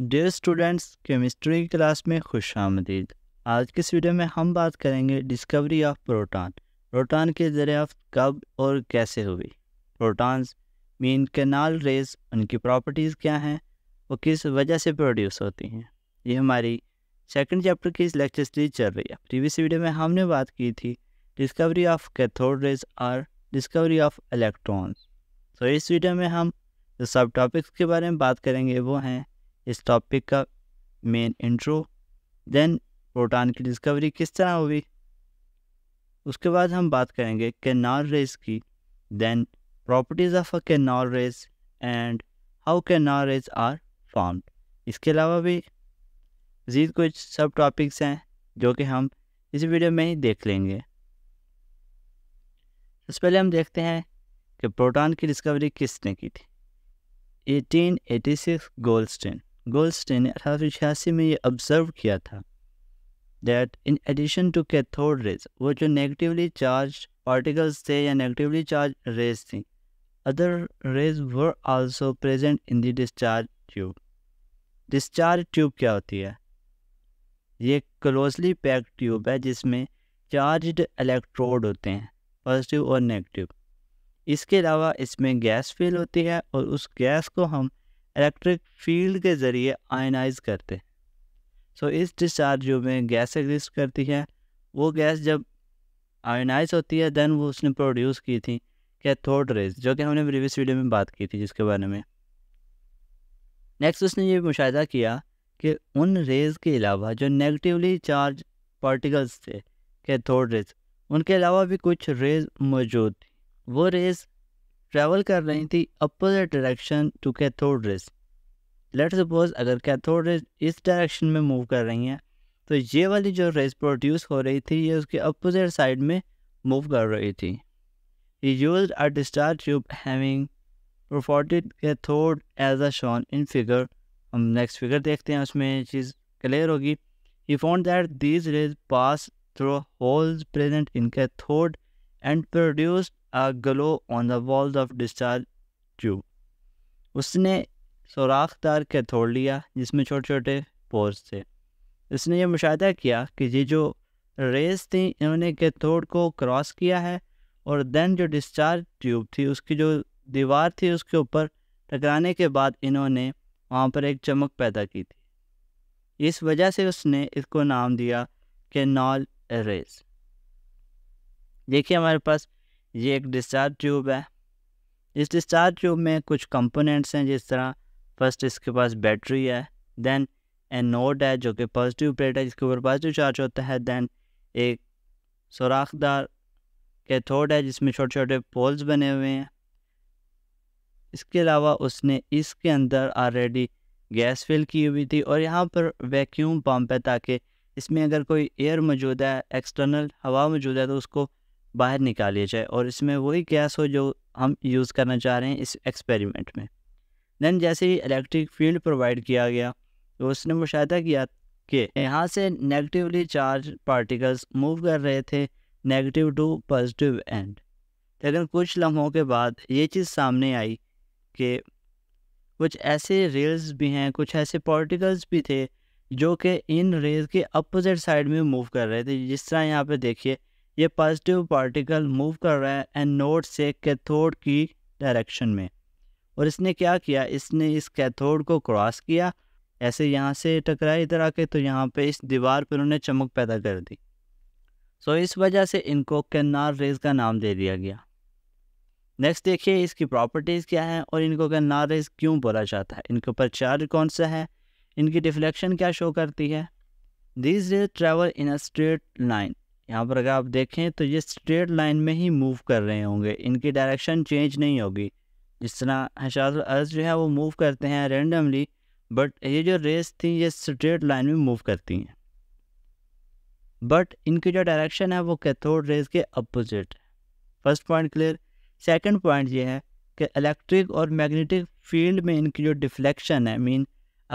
dear students chemistry की class में खुश आमदीद आज के इस वीडियो में हम बात करेंगे डिस्कवरी ऑफ प्रोटॉन प्रोटॉन की दरियाफ्त कब और कैसे हुई प्रोटॉन्स मीन कैनाल रेज उनकी प्रॉपर्टीज़ क्या हैं वो किस वजह से प्रोड्यूस होती हैं ये हमारी सेकंड चैप्टर की इस लेक्चर सीरीज चल रही है प्रीवियस वीडियो में हमने बात की थी डिस्कवरी ऑफ कैथोड रेज और डिस्कवरी ऑफ इलेक्ट्रॉन्स तो इस वीडियो में हम जो सब टॉपिक्स के बारे में बात करेंगे वो हैं इस टॉपिक का मेन इंट्रो देन प्रोटॉन की डिस्कवरी किस तरह हुई उसके बाद हम बात करेंगे कैनाल रेस की then properties of a canal rays and how canal rays are formed इसके अलावा भी मज़ीद कुछ सब टॉपिक्स हैं जो कि हम इस वीडियो में ही देख लेंगे सबसे पहले हम देखते हैं कि प्रोटॉन की डिस्कवरी किसने की थी 1886 गोल्डस्टीन गोल्डस्टीन ने अठारह में ये ऑब्जर्व किया था that in addition to cathode rays वो जो नेगेटिवली चार्ज पार्टिकल्स थे या नेगेटिवली चार्ज रेज थी other rays were also present in the discharge tube discharge tube क्या होती है ये क्लोजली पैक्ड ट्यूब है जिसमें चार्ज्ड इलेक्ट्रोड होते हैं पॉजिटिव और नेगेटिव इसके अलावा इसमें गैस फिल होती है और उस गैस को हम इलेक्ट्रिक फील्ड के ज़रिए आयनाइज करते हैं सो इस डिस्चार्ज में गैस एग्जिस्ट करती है वो गैस जब आयोनाइज होती है देन वो उसने प्रोड्यूस की थी कैथोड रेज जो कि हमने प्रीवियस वीडियो में बात की थी जिसके बारे में नेक्स्ट उसने ये मुशाह किया कि उन रेज के अलावा जो नेगेटिवली चार्ज पार्टिकल्स थे कैथोड रेज उनके अलावा भी कुछ रेज मौजूद थी वो रेज ट्रैवल कर रही थी opposite direction to cathode rays let suppose अगर कैथोड रेज इस डायरेक्शन में मूव कर रही हैं तो ये वाली जो रेस प्रोड्यूस हो रही थी ये उसके अपोजिट साइड में मूव कर रही थी use a discharge tube having perforated cathode as a shown in figure हम नेक्स्ट फिगर देखते हैं उसमें चीज़ क्लियर होगी he found that these rays pass through holes present in cathode and produced a glow on the walls of discharge tube उसने सुराखदार cathode लिया जिसमें छोटे छोटे पोर्स थे इसने ये मुशाह किया कि ये जो रेस थी इन्होंने कैथोड को क्रॉस किया है और देन जो डिस्चार्ज ट्यूब थी उसकी जो दीवार थी उसके ऊपर टकराने के बाद इन्होंने वहाँ पर एक चमक पैदा की थी इस वजह से उसने इसको नाम दिया कैनॉल रेस देखिए हमारे पास ये एक डिस्चार्ज ट्यूब है इस डिस्चार्ज ट्यूब में कुछ कंपोनेंट्स हैं जिस तरह फर्स्ट इसके पास बैटरी है देन एनोड है जो कि पॉजिटिव प्लेट है जिसके ऊपर पॉजिटिव चार्ज होता है देन एक सुराखदार कैथोड है जिसमें छोटे छोटे पोल्स बने हुए हैं इसके अलावा उसने इसके अंदर ऑलरेडी गैस फिल की हुई थी और यहाँ पर वैक्यूम पंप है ताकि इसमें अगर कोई एयर मौजूद है एक्सटर्नल हवा मौजूद है तो उसको बाहर निकाली जाए और इसमें वही गैस हो जो हम यूज़ करना चाह रहे हैं इस एक्सपेरिमेंट में दैन जैसे ही इलेक्ट्रिक फील्ड प्रोवाइड किया गया तो उसने मुशाह किया कि यहाँ से नेगेटिवली चार्ज पार्टिकल्स मूव कर रहे थे नेगेटिव टू पॉजिटिव एंड लेकिन कुछ लम्हों के बाद ये चीज़ सामने आई कि कुछ ऐसे रेल्स भी हैं कुछ ऐसे पार्टिकल्स भी थे जो कि इन रेल के अपोजिट साइड में मूव कर रहे थे जिस तरह यहाँ पे देखिए ये पॉजिटिव पार्टिकल मूव कर रहा है एंड से कैथोड की डायरेक्शन में और इसने क्या किया इसने इस कैथोड को क्रॉस किया ऐसे यहाँ से टकराया इधर आके तो यहाँ पे इस दीवार पर उन्होंने चमक पैदा कर दी सो so, इस वजह से इनको कैनार रेज का नाम दे दिया गया नेक्स्ट देखिए इसकी प्रॉपर्टीज़ क्या हैं और इनको कैनार रेज क्यों बोला जाता है इनके ऊपर चार्ज कौन सा है इनकी डिफ्लेक्शन क्या शो करती है these rays travel in a straight line यहाँ पर अगर आप देखें तो ये स्ट्रेट लाइन में ही मूव कर रहे होंगे इनकी डायरेक्शन चेंज नहीं होगी जिस तरह हशात अर्ज जो है वो मूव करते हैं रेंडमली बट ये जो रेस थी ये स्ट्रेट लाइन में मूव करती हैं बट इनकी जो डायरेक्शन है वो कैथोड रेस के अपोजिट है first point clear second point ये है कि इलेक्ट्रिक और मैग्नेटिक फील्ड में इनकी जो डिफ्लेक्शन है मीन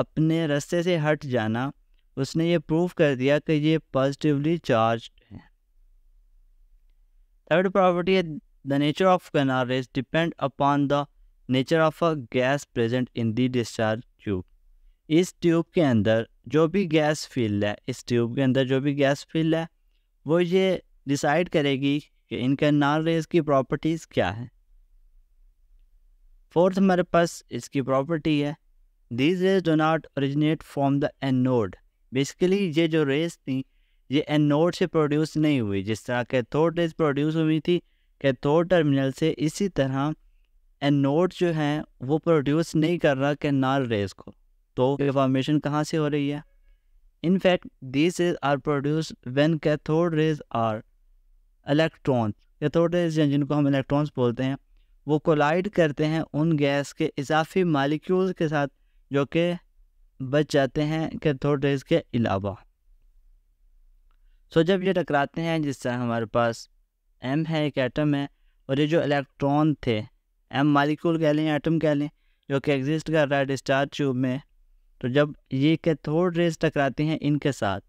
अपने रस्ते से हट जाना उसने ये प्रूव कर दिया कि ये पॉजिटिवली चार्ज थर्ड प्रॉपर्टी है the nature of canal rays depend upon the nature of a gas present in the discharge tube इस ट्यूब के अंदर जो भी गैस फील्ड है इस ट्यूब के अंदर जो भी गैस फील्ड है वो ये डिसाइड करेगी कि इन नॉन रेज की प्रॉपर्टीज़ क्या है फोर्थ हमारे पास इसकी प्रॉपर्टी है these rays do not originate from the anode basically ये जो रेज थी ये एनोड से प्रोड्यूस नहीं हुई जिस तरह कैथोड रेज प्रोड्यूस हुई थी कैथोड टर्मिनल से इसी तरह एनोड जो है वो प्रोड्यूस नहीं कर रहा कैनाल रेज को तो फॉर्मेशन कहाँ से हो रही है in fact this is are produce when cathode rays are electrons cathode rays जिनको हम इलेक्ट्रॉन्स बोलते हैं वो कोलाइड करते हैं उन गैस के इजाफी मालिक्यूल्स के साथ जो कि बच जाते हैं कैथोड रेज के अलावा सो जब ये टकराते हैं जिससे हमारे पास एम है एक एटम है और ये जो इलेक्ट्रॉन थे एम मालिक्यूल कह लें एटम कह लें जो कि एग्जिस्ट कर रहा है डिस्चार्ज ट्यूब में तो जब ये कैथोड रेस टकराते हैं इनके साथ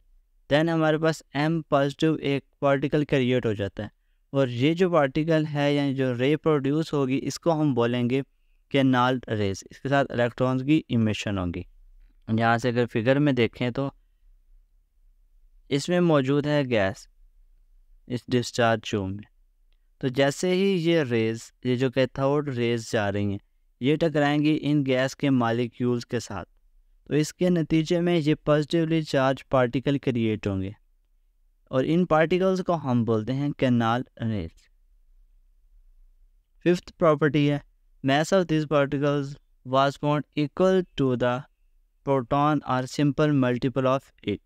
दैन हमारे पास एम पॉजिटिव एक पार्टिकल क्रिएट हो जाता है और ये जो पार्टिकल है यानी जो रे प्रोड्यूस होगी इसको हम बोलेंगे कि नाल्ट रेस इसके साथ इलेक्ट्रॉन्स की इमिशन होगी यहाँ से अगर फिगर में देखें तो इसमें मौजूद है गैस इस डिस्चार्ज ट्यूब में तो जैसे ही ये रेज ये जो कैथोड रेज जा रही हैं ये टकराएंगी इन गैस के मालिक्यूल्स के साथ तो इसके नतीजे में ये पॉजिटिवली चार्ज पार्टिकल क्रिएट होंगे और इन पार्टिकल्स को हम बोलते हैं कैनाल रेज फिफ्थ प्रॉपर्टी है mass of this particles was bond equal to the proton or simple multiple of it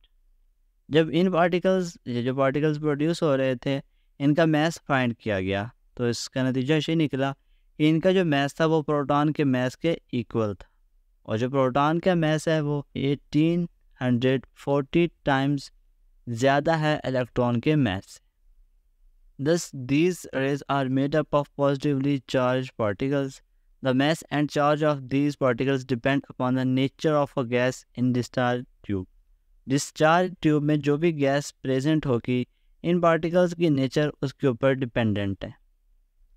जब इन पार्टिकल्स ये जो पार्टिकल्स प्रोड्यूस हो रहे थे इनका मैस फाइंड किया गया तो इसका नतीजा ये निकला कि इनका जो मैस था वो प्रोटॉन के मैस के इक्वल था और जो प्रोटॉन का मैस है वो एटीन हंड्रेड फोर्टी टाइम्स ज़्यादा है इलेक्ट्रॉन के mass thus these rays are made up of positively charge particles the mass and charge of these particles depend upon the nature of a gas in discharge tube discharge tube में जो भी gas present होगी इन particles की nature उसके ऊपर dependent है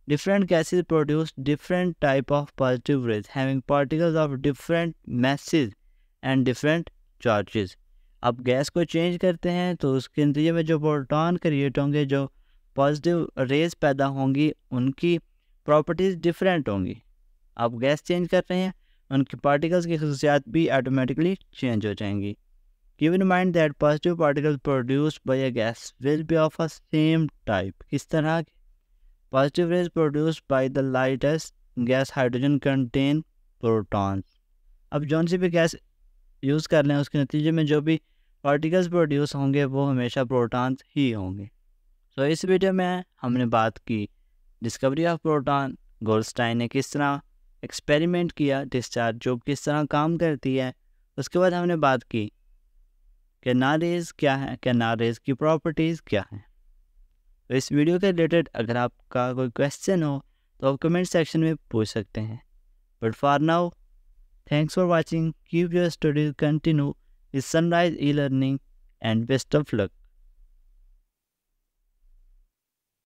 different gases produce different type of positive rays having particles of different masses and different charges अब gas को चेंज करते हैं तो उसके नतीजे में जो प्रोटॉन क्रिएट होंगे जो पॉजिटिव रेज पैदा होंगी उनकी प्रॉपर्टीज़ डिफरेंट होंगी आप गैस चेंज कर रहे हैं उनकी पार्टिकल्स की खसूसियात भी ऑटोमेटिकली चेंज हो जाएंगी Keep in mind that positive particle produced by a gas will be of a same type किस तरह positive rays produce by the lightest gas hydrogen contain protons अब जौन सी भी गैस यूज़ कर लें उसके नतीजे में जो भी पार्टिकल्स प्रोड्यूस होंगे वो हमेशा प्रोटॉन्स ही होंगे सो so, इस वीडियो में हमने बात की डिस्कवरी ऑफ प्रोटॉन गोल्डस्टाइन ने किस तरह एक्सपेरिमेंट किया डिस्चार्ज जो किस तरह काम करती है उसके बाद हमने बात की नारेज क्या है नारेज की प्रॉपर्टीज़ क्या हैं तो इस वीडियो के रिलेटेड अगर आपका कोई क्वेश्चन हो तो आप कमेंट सेक्शन में पूछ सकते हैं but for now thanks for watching keep your studies continue with Sunrise e learning and best of luck